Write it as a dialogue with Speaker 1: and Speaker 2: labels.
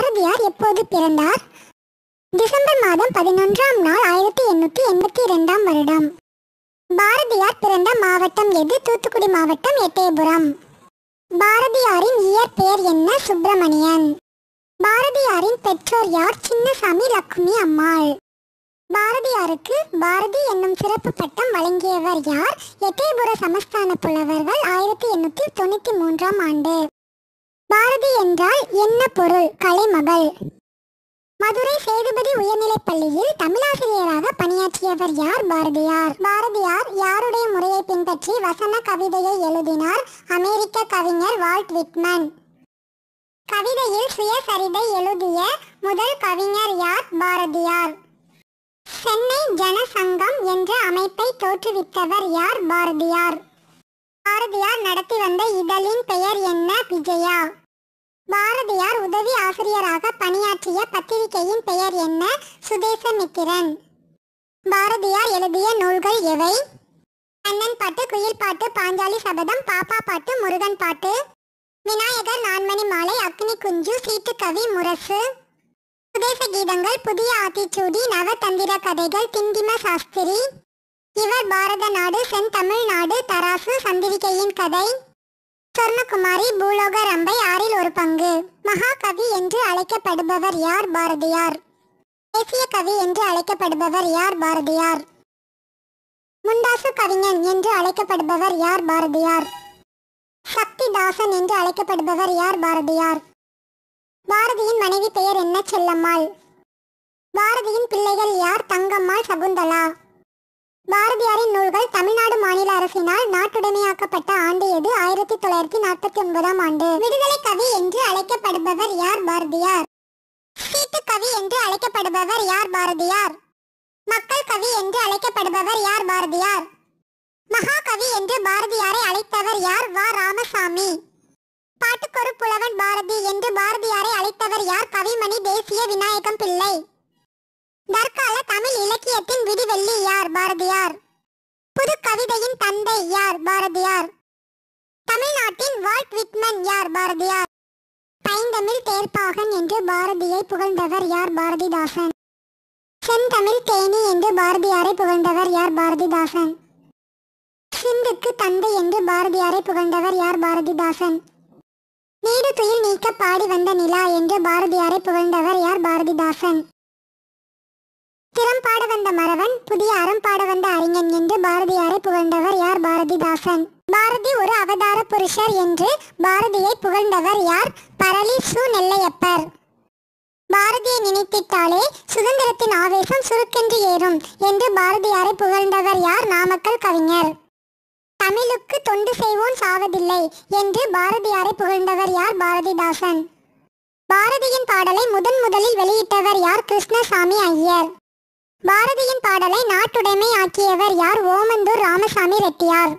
Speaker 1: பாரதியார் எப்போது பிறந்தார் டிசம்பர் மாதம் பதினொன்றாம் நாள் ஆயிரத்தி எண்ணூற்றி எண்பத்தி இரண்டாம் வருடம் பாரதியார் பிறந்த மாவட்டம் எது தூத்துக்குடி மாவட்டம் எட்டயபுரம் பாரதியாரின் இயற்பெயர் என்ன சுப்பிரமணியன் பாரதியாரின் பெற்றோர் யார் சின்னசாமி லக்ஷ்மி அம்மாள் பாரதியாருக்கு பாரதி என்னும் சிறப்பு பட்டம் வழங்கியவர் யார் எட்டயபுர சமஸ்தான புலவர்கள் ஆயிரத்தி எண்ணூற்றி தொண்ணூற்றி மூன்றாம் ஆண்டு பாரதி என்றால் என்ன பொருள் கலைமகள் மதுரை சேதுபதி உயர்நிலைப் பள்ளியில் தமிழாசிரியராக பணியாற்றியவர் யார் பாரதியார் பாரதியார் யாருடைய முறையை பின்பற்றி வசன கவிதையை எழுதினார் அமெரிக்க கவிஞர் வால்ட் விட்மன் கவிதையில் சுயசரிதை எழுதிய முதல் கவிஞர் யார் பாரதியார் சென்னை ஜனசங்கம் என்ற அமைப்பை தோற்றுவித்தவர் யார் பாரதியார் பாரதியார் நடத்தி வந்த இதழின் பெயர் என்ன விஜயா பாரதியார் உதவி ஆசிரியராக பணியாற்றிய பத்திரிகையின் பெயர் என்ன சுதேச மித்திரன் பாரதியார் எழுதிய நூல்கள் எவை கண்ணன் பாட்டு குயில் பாட்டு பாஞ்சாலி சபதம் பாப்பா பாட்டு முருகன் பாட்டு விநாயகர் நான்மணி மாலை அக்னி குஞ்சு கவி முரசு சுதேச கீதங்கள் புதிய ஆத்திச்சூடி நவதந்திர கதைகள் திண்டிம சாஸ்திரி இவர் பாரத நாடு தமிழ்நாடு தராசு சந்திரிகையின் கதை கர்ணகுமாரி பூலோக ரம்பை ஆறில் ஒரு பங்கு மகாகவி என்று அழைக்கப்படுபவர் யார் பாரதியார் தேசிய கவி என்று அழைக்கப்படுபவர் யார் பாரதியார் முண்டாசு கவிஞன் என்று அழைக்கப்படுபவர் யார் பாரதியார் சக்திதாசன் என்று அழைக்கப்படுபவர் யார் பாரதியார் பாரதியின் மனைவி பெயர் என்ன செல்லம்மாள் பாரதியின் பிள்ளைகள் யார் தங்கம்மாள் சகுந்தலா பாரதியாரின் நூல்கள் தமிழ்நாடு மாநில அரசினால் நாட்டுடைமையாக்கப்பட்ட ஆண்டு எது ஆயிரத்தி தொள்ளாயிரத்தி நாற்பத்தி ஒன்பதாம் ஆண்டு விடுதலை கவி என்று அழைக்கப்படுபவர் யார் பாரதியார் சீட்டு கவி என்று அழைக்கப்படுபவர் யார் பாரதியார் மக்கள் கவி என்று அழைக்கப்படுபவர் யார் பாரதியார் மகாகவி என்று பாரதியாரை அழைத்தவர் யார் வா ராமசாமி பாட்டுக்கொரு புலவன் பாரதி என்று பாரதியாரை அழைத்தவர் யார் கவிமணி தேசிய விநாயகம் பிள்ளை தற்கால தமிழ் இலக்கியத்தின் விடிவெள்ளி யார் பாரதியார் புது கவிதையின் தந்தை யார் பாரதியார் தமிழ்நாட்டின் வால்ட் விட்மன் யார் பாரதியார் பைந்தமிழ் தேர்ப்பாகன் என்று பாரதியை புகழ்ந்தவர் யார் பாரதிதாசன் செந்தமிழ் தேனி என்று பாரதியாரை புகழ்ந்தவர் யார் பாரதிதாசன் சிந்துக்கு தந்தை என்று பாரதியாரை புகழ்ந்தவர் யார் பாரதிதாசன் துயில் நீக்க பாடி வந்த நிலா என்று பாரதியாரை புகழ்ந்தவர் யார் பாரதிதாசன் பாட வந்த மறவன் புதிய அறம் பாட வந்த அறிஞன் என்று பாரதியாரை புகழ்ந்தவர் யார் பாரதிதாசன் பாரதி ஒரு அவதார புருஷர் என்று பாரதியை புகழ்ந்தவர் யார் பரளி சு நெல்லையப்பர் பாரதியை நினைத்திட்டாலே சுதந்திரத்தின் ஆவேசம் சுருக்கென்று ஏறும் என்று பாரதியாரை புகழ்ந்தவர் யார் நாமக்கல் கவிஞர் தமிழுக்கு தொண்டு செய்வோம் சாவதில்லை என்று பாரதியாரை புகழ்ந்தவர் யார் பாரதிதாசன் பாரதியின் பாடலை முதன் முதலில் வெளியிட்டவர் யார் கிருஷ்ணசாமி ஐயர் பாரதியின் பாடலை நாட்டுடைமை ஆக்கியவர் யார் ஓமந்தூர் ராமசாமி ரெட்டியார்